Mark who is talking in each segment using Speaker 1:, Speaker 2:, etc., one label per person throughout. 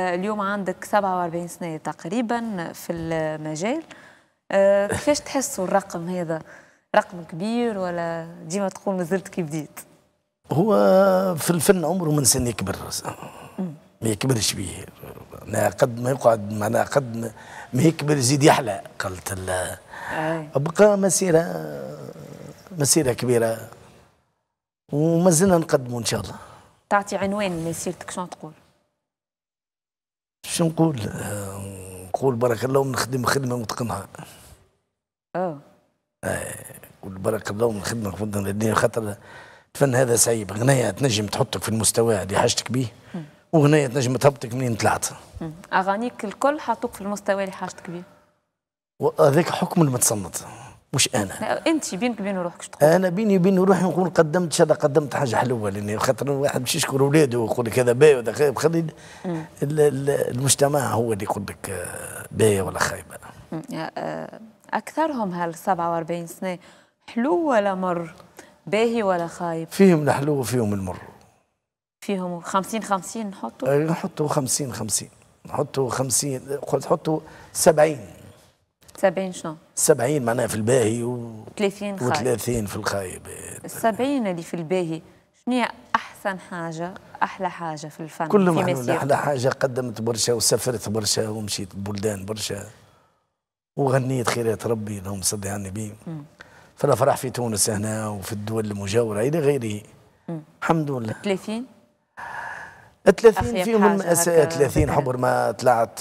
Speaker 1: آه، اليوم عندك 47 سنة تقريبا في المجال آه، كيفاش تحسوا الرقم هذا رقم كبير ولا ديما تقول مازلت كي بديت
Speaker 2: هو في الفن عمره من سن يكبر ما يكبرش بيه ما قد ما يقعد معناها قد ما يكبر يزيد يحلى قالت بقى مسيره مسيره كبيره ومازلنا نقدموا ان شاء الله
Speaker 1: تعطي عنوان لمسيرتك شنو تقول
Speaker 2: شنو نقول نقول بارك الله ونخدم خدمه متقنها. اه نقول آه، بارك الله ونخدم خدمه خاطر الفن هذا صعيب غناية تنجم تحطك في المستوى اللي حاجتك بيه وغناية تنجم تهبطك منين طلعت
Speaker 1: اغانيك الكل حطوك في المستوى اللي حاجتك بيه
Speaker 2: وهذاك حكم المتصنت مش انا
Speaker 1: انت بينك بين روحك
Speaker 2: تقول انا بيني وبين روحي نقول قدمت شدا قدمت حاجه حلوه لان خاطر الواحد مش يشكر اولاده ويقول لك هذا باهي وهذا خايب خلي المجتمع هو اللي يقول لك باهي ولا خايب
Speaker 1: آه، اكثرهم هال 47 سنه حلو ولا مر باهي ولا خايب فيهم
Speaker 2: الحلو وفيهم المر
Speaker 1: فيهم 50 50 نحطوا
Speaker 2: نحطوا 50 50 نحطوا 50 قلت حطوا 70
Speaker 1: 70 شنو
Speaker 2: 70 معناها في الباهي و 30 خايب و 30 في الخايب
Speaker 1: ال 70 اللي في الباهي شنو احسن حاجه احلى حاجه في الفن في كلهم احلى
Speaker 2: حاجه قدمت برشا وسافرت برشا ومشيت بلدان برشا وغنيت خيرات ربي اللهم صل على النبي في الافراح في تونس هنا وفي الدول المجاوره الى غيره الحمد لله 30 30 فيهم 30 حبر ما طلعت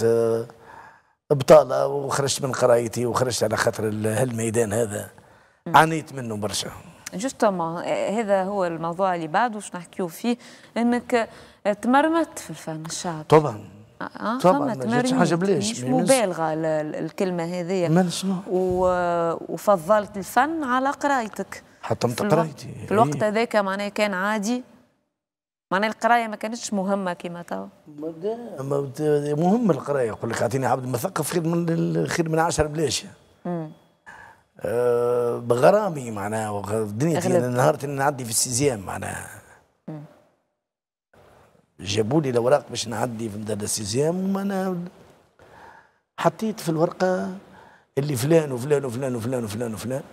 Speaker 2: بطالة وخرجت من قرايتي وخرجت على خاطر هالميدان هذا عانيت منه برشا
Speaker 1: جوستومون هذا هو الموضوع اللي بعده باش نحكيو فيه انك تمرمت في الفن الشعبي طبعا آه, آه، طبعا ما حاجه بلاش مش مبالغه الكلمه هذه وفضلت الفن على قرايتك
Speaker 2: حطمت قرايتي في الوقت إيه.
Speaker 1: هذاك معناه كان عادي معناها القرايه ما كانتش مهمه كما توا
Speaker 2: مهم القرايه يقول لك اعطيني عبد مثقف خير من خير من عشر بلاش أه بغرامي معناها دنيتي نهار نعدي في السيزيام معناها جابوا لي الاوراق باش نعدي في مدار السيزيام وانا حطيت في الورقه اللي فلان وفلان وفلان وفلان وفلان وفلان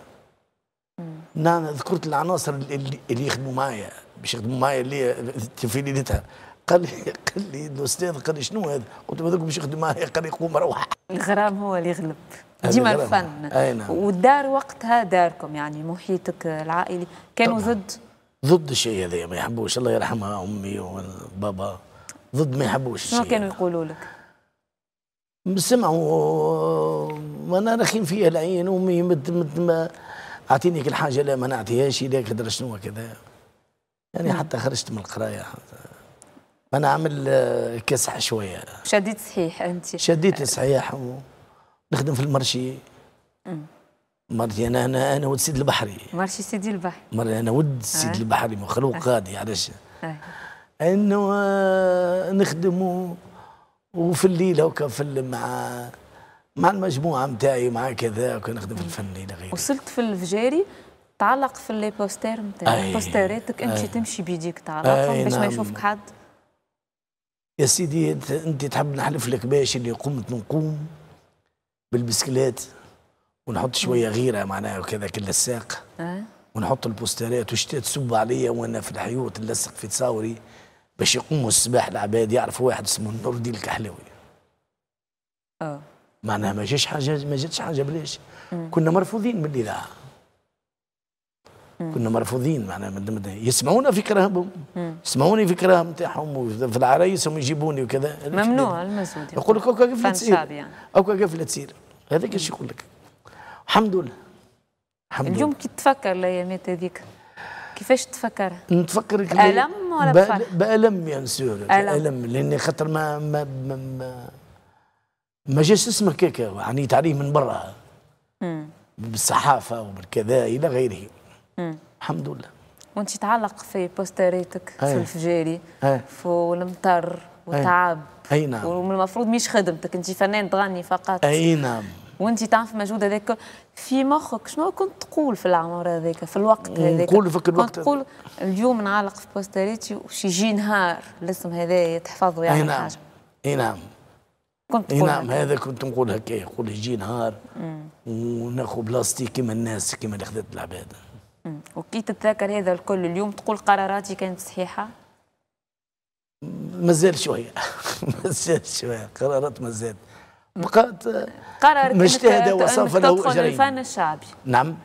Speaker 2: نعم ذكرت العناصر اللي, اللي يخدموا معايا باش يخدموا معايا اللي في ليلتها قال لي قال لي الاستاذ قال لي شنو هذا؟ قلت له هذاك باش يخدم معايا قال لي قوم روح الغرام هو اللي يغلب ديما الفن اي نعم والدار
Speaker 1: وقتها داركم يعني محيطك العائلي كانوا طبعا. ضد
Speaker 2: ضد الشيء هذا ما يحبوش الله يرحمها امي وبابا ضد ما يحبوش شنو كانوا يقولوا لك؟ سمعوا انا رخيم فيها العين امي مت مت ما اعطيني كل حاجه لا ما نعطيهاش لا كدر شنو كذا يعني نعم. حتى خرجت من القرايه انا عامل آه، كسح شويه
Speaker 1: شديد صحيح انت شديد
Speaker 2: صحيح ونخدم في المرشي مرتي انا انا انا ولد سيد البحري
Speaker 1: مرشي سيدي البحري
Speaker 2: انا ولد آه. سيد البحري مخلوق آه. غادي علاش انه نخدم وفي الليل هكا في مع مع المجموعه نتاعي مع كذا كنخدم في الفن الى غيره
Speaker 1: وصلت في الفجاري تعلق في لي بوستير نتاعك بوستيراتك انت تمشي بيديك تعلقهم باش ما نعم. يشوفك حد
Speaker 2: يا سيدي انت تحب نحلف لك باش اللي قمت نقوم بالبسكليت ونحط شويه غيره معناها وكذا كل الساق آه. ونحط البوسترات وشتات تسب عليا وانا في الحيوط نلصق في تصاوري باش يقوموا الصباح العباد يعرفوا واحد اسمه النور دي الكحلاوي اه معناها ما جاش حاجه ما جاتش حاجه بلاش كنا مرفوضين من الاذاعه كنا مرفوضين معناها من المدينة يسمعونا فكرهم يسمعوني فكرهم نتاعهم في العرايس هم يجيبوني وكذا ممنوع
Speaker 1: المزود يعني. يقول لك هكا كيف تصير يعني.
Speaker 2: او كيف تصير هذاك اش يقول لك الحمد لله الحمد لله اليوم كي
Speaker 1: تفكر الايامات هذيك كيفاش تفكر؟
Speaker 2: نتفكر الم ولا بفرح؟ بالم يا سور الم لان خاطر ما ما ما, ما ما جاش اسمك هكا عنيت عليه من برا بالصحافه وبالكذا الى غيره مم. الحمد لله
Speaker 1: وانت تعلق في بوستريتك في الفجاري في المطر والتعب اي نعم والمفروض مش خدمتك انت فنان تغني فقط اي نعم وانت تعرف مجهود هذاك في مخك شنو كنت تقول في العمر هذاك في الوقت هذاك نقول في الوقت كنت تقول اليوم نعلق في بوستريتي وش يجي نهار الاسم هذا تحفظه يعني اي نعم اي نعم كنت تقول نعم هذا
Speaker 2: كنت نقول هكا يقول يجي نهار وناخذ بلاصتي كيما الناس كيما اللي خذت العباد
Speaker 1: وكي تتذكر هذا الكل اليوم تقول قراراتي كانت صحيحه
Speaker 2: مازال شويه مازال شويه قرارات مازال بقات قرارك انك تكون له الفن الشعبي نعم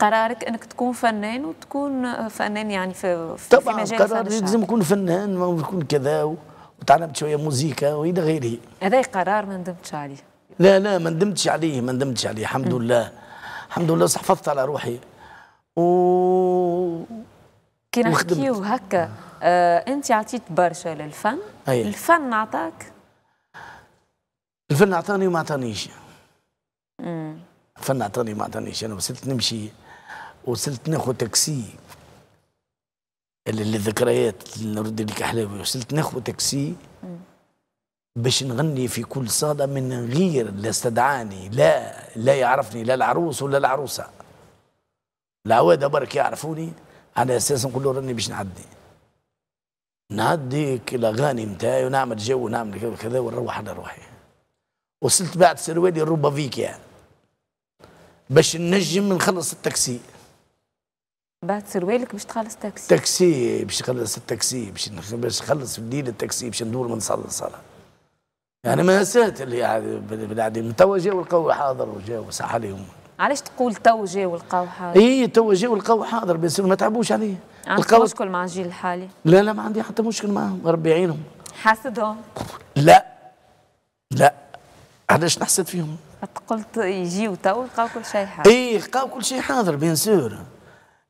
Speaker 1: قرارك انك تكون فنان وتكون فنان يعني في, في طبعا قرار لازم نكون
Speaker 2: فنان ونكون كذا وتعلمت شويه موزيكا والى غيره
Speaker 1: هذا قرار ما ندمتش عليه
Speaker 2: لا لا ما ندمتش عليه ما ندمتش عليه الحمد لله الحمد لله حفظت على روحي و كي نحكيو
Speaker 1: هكا آه انت عطيت برشا للفن أيه. الفن عطاك
Speaker 2: الفن عطاني وما عطانيش الفن عطاني وما عطانيش انا وصلت نمشي وصلت ناخذ تاكسي الذكريات نرد لك حلاوي وصلت ناخذ تاكسي باش نغني في كل صاله من غير لا استدعاني لا لا يعرفني لا العروس ولا العروسه العواده برك يعرفوني على اساس نقول له راني باش نعدي نعديك الاغاني نتاعي ونعمل جو ونعمل كذا ونروح على روحي وصلت بعد سروالي روبا فيك يعني باش نجم نخلص التاكسي
Speaker 1: بعد سروالك باش تخلص التاكسي
Speaker 2: تاكسي باش نخلص التاكسي باش باش نخلص في الليل التاكسي باش ندور من صاله لصاله يعني ما ساتر اللي يعني بالعديم توا جاو القوي حاضر وجاو صح عليهم علاش
Speaker 1: تقول تو جاو لقاو حاضر؟ اي
Speaker 2: تو جاو لقاو حاضر بس ما تعبوش عليه عندك مشكل
Speaker 1: مع الجيل الحالي؟
Speaker 2: لا لا ما عندي حتى مشكل معاهم ربي يعينهم حاسدهم؟ لا لا علاش نحسد فيهم؟
Speaker 1: قلت يجيو تو لقاو كل شيء حاضر اي
Speaker 2: لقاو كل شيء حاضر بيان سور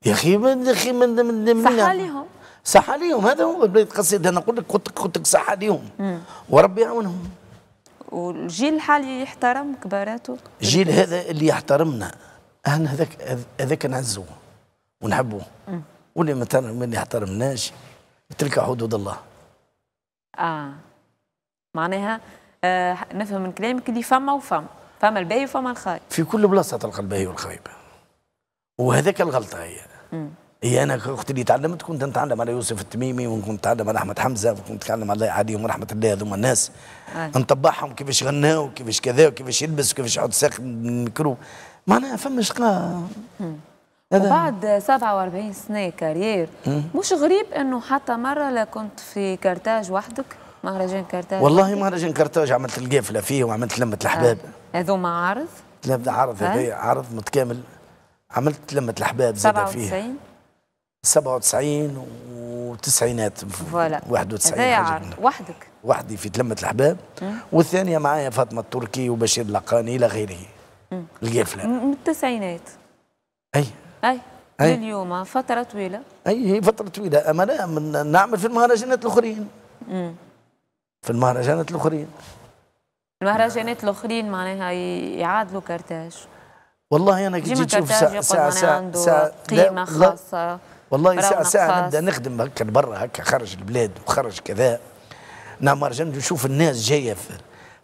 Speaker 2: يا اخي من اخي من من من صح عليهم صح عليهم هذا هو قصيد انا نقول لك قلت لك صح عليهم وربي يعاونهم والجيل
Speaker 1: الحالي يحترم كباراته الجيل هذا اللي
Speaker 2: يحترمنا احنا هذاك هذاك نعزوه ونحبوه واللي ما يحترمناش تلك حدود الله
Speaker 1: اه معناها آه نفهم من كلامك اللي فما وفما فما الباهي وفما الخايب
Speaker 2: في كل بلاصه تلقى الباهي والخايب وهذاك الغلطه هي اي انا وقت اللي تعلمت كنت نتعلم على يوسف التميمي وكنت نتعلم على احمد حمزه وكنت نتعلم على عليهم رحمه الله هذوما الناس آه. نطبعهم كيفاش غناوا كيفاش كذا وكيفاش يلبس وكيفاش يحط ساق الميكرو معناها فما شقا وبعد
Speaker 1: 47 سنه كارير مش غريب انه حتى مره لا كنت في كارتاج وحدك مهرجان كارتاج والله
Speaker 2: مهرجان كارتاج عملت القافله فيه وعملت لمه الاحباب آه. هذوما لا عرض هذا عرض متكامل عملت لمه الاحباب زاد فيه 97 97 وتسعينات فوالا 91 حاجه وحدك وحدي في تلمة الحباب والثانيه معايا فاطمه التركي وبشير اللقاني الى غيره القافله
Speaker 1: من التسعينات اي اي أي. اليوم فترة طويلة
Speaker 2: أي هي فترة طويلة أما لا من نعمل في المهرجانات الأخرين في المهرجانات الأخرين
Speaker 1: المهرجانات الأخرين معناها يعادلوا كرتاج
Speaker 2: والله أنا كي جيت نشوف ساعة ساعة ساعة قيمة خاصة والله ساعة ساعة نبدا نخدم هكا لبرا هكا خرج البلاد وخرج كذا نعمر جند نشوف الناس جايه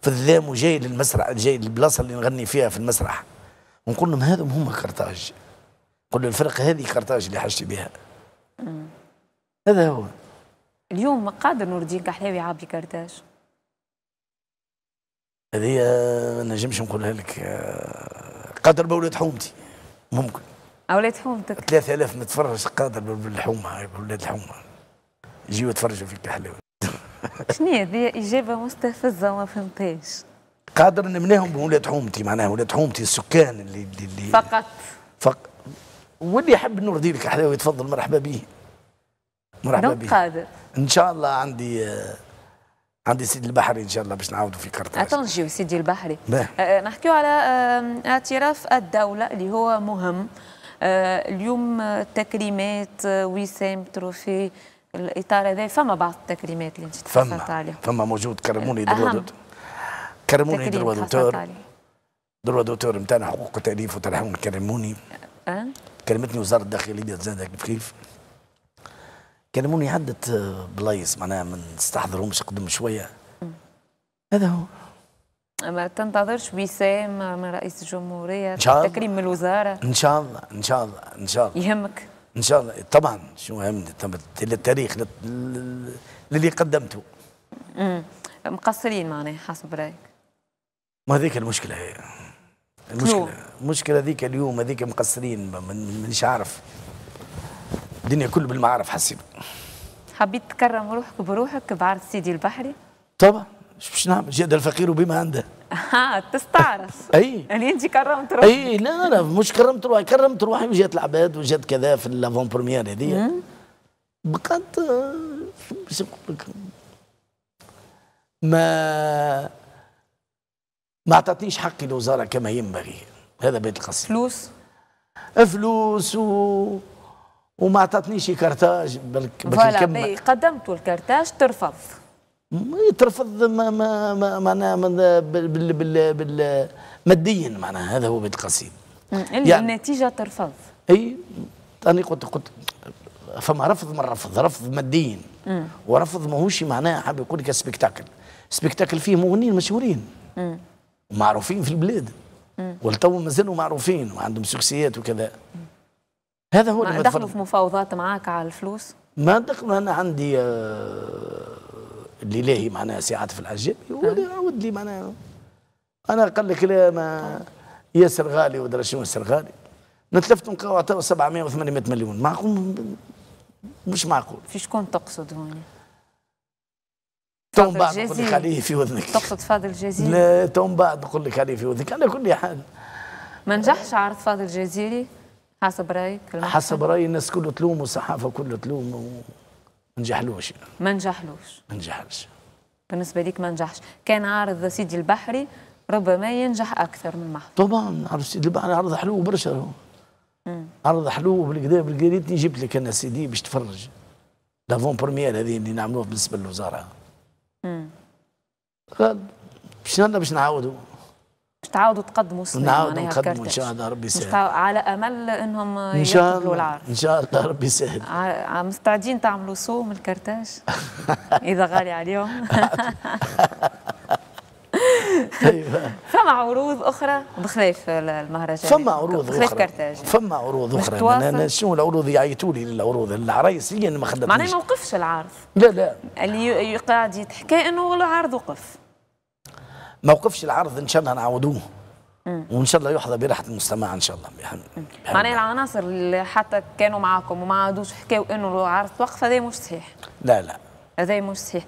Speaker 2: في, الذام وجايه للمسرح جايه للبلاصه اللي نغني فيها في المسرح ونقول لهم هذم هما كرتاج نقول الفرق هذه كرتاج اللي حاجتي بها هذا هو
Speaker 1: اليوم قادر نور الدين كحلاوي عابي كرتاج
Speaker 2: هذه ما نجمش نقولها لك قدر بولاد حومتي ممكن
Speaker 1: اولاد حومتك
Speaker 2: 3000 متفرج قادر بالحومه اولاد الحومه يجيو يتفرجوا فيك الحلاوه
Speaker 1: شنو هذه اجابه مستفزه وما
Speaker 2: فهمتهاش قادر نمناهم بولاد حومتي معناها ولاد حومتي السكان اللي اللي فقط فقط واللي يحب نور لك حلاوه يتفضل مرحبا به مرحبا به قادر ان شاء الله عندي آه، عندي سيدي البحري ان شاء الله باش نعاودوا في كارتاج.
Speaker 1: عطا نجيو سيدي البحري آه، نحكيو على آه، اعتراف الدوله اللي هو مهم آه، اليوم تكريمات آه، وسام تروفي الاطار هذا فما بعض التكريمات اللي انت فما عليهم فما
Speaker 2: موجود كرموني دروادوتور كرموني دروادوتور دروادوتور نتاعنا حقوق التاليف وترحم كرموني أه؟ كلمتني وزاره الداخليه زاد كيف كيف كلموني عدة بلايص معناها ما نستحضرهمش قدم شويه
Speaker 1: هذا هو ما تنتظرش وسام من رئيس الجمهوريه إن شاء الله تكريم من الوزاره
Speaker 2: ان شاء الله ان شاء الله ان شاء الله يهمك ان شاء الله طبعا شو يهمني للتاريخ للي قدمته
Speaker 1: امم مقصرين معناها حسب
Speaker 2: رايك ما هذيك المشكله هي المشكله المشكله هذيك اليوم هذيك مقصرين مانيش عارف الدنيا كله بالمعارف حسب
Speaker 1: حبيت تكرم روحك بروحك بعرض سيدي البحري
Speaker 2: طبعا شو باش نعمل جاد الفقير بما عنده
Speaker 1: ها آه، تستعرف اي يعني انت كرمت روحك اي
Speaker 2: لا لا مش كرمت روحي كرمت روحي وجات العباد وجات كذا في لافون بروميير هذيا بقات باش آه، نقول لك ما ما عطاتنيش حقي الوزاره كما ينبغي هذا بيت القصيد فلوس فلوس و وما عطاتنيش كارتاج بالك فوالا
Speaker 1: قدمت الكارتاج ترفض
Speaker 2: يترفض ما ما ما معناها بال بال بال ماديا معناها هذا هو بيت
Speaker 1: يعني النتيجه ترفض
Speaker 2: اي انا قلت قلت فما رفض من رفض رفض ماديا ورفض ماهوش معناها حاب يقول لك سبيكتاكل سبيكتاكل فيه مغنيين مشهورين معروفين في البلاد ولتو مازالوا معروفين وعندهم سكسيات وكذا هذا هو ما دخلوا في
Speaker 1: مفاوضات معاك على الفلوس؟
Speaker 2: ما دخلوا انا عندي آه اللي لاهي معناها ساعات في يقول آه. عاود لي معناها انا قال لك لا ما ياسر غالي ودرا شنو ياسر غالي نتلفت نلقاو عطاو 700 و 800 مليون معقول مش معقول في شكون تقصد هون؟ تو بعد نقول لك عليه في وذنك تقصد
Speaker 1: فاضل الجزيري؟
Speaker 2: لا تو بعد نقول لك عليه في وذنك على كل حال
Speaker 1: ما نجحش عرض فاضل الجزيري حسب رايك حسب
Speaker 2: رايي الناس كله تلوم والصحافه كله تلوم و... ما نجحلوش
Speaker 1: ما نجحلوش ما نجحلش بالنسبه ليك ما نجحش كان عارض سيدي البحري ربما ينجح اكثر من
Speaker 2: محفوظ طبعا عارض سيدي البحري عرض حلو برشا عرض حلو بالكدا بالكريتني جبت لك انا سيدي باش تفرج لافون برميير هذه اللي نعملوها بالنسبه للوزاره امم غاد باش نعاودوا
Speaker 1: مش تعاودوا تقدموا سنة نعاودوا نقدموا ان شاء الله ربي يسهل على امل انهم ان شاء الله
Speaker 2: العرض ان شاء الله ربي يسهل
Speaker 1: مستعدين تعملوا صوم الكرتاج اذا غالي عليهم أيوة. فما عروض اخرى بخلاف المهرجان فما عروض اخرى بخلاف كرتاج فما عروض اخرى انا شنو
Speaker 2: العروض يعيطوا لي للعروض العرايس هي اللي ما خدمتش معناها ما
Speaker 1: وقفش العرض لا لا اللي قاعد يتحكى انه العرض وقف
Speaker 2: موقفش العرض ان شاء الله نعوضوه وان شاء الله يحظى براحه المستمع ان شاء الله بحمد
Speaker 1: معناها العناصر اللي حتى كانوا معاكم وما عادوش حكاوا انه العرض وقف هذا مش صحيح لا لا هذا مش صحيح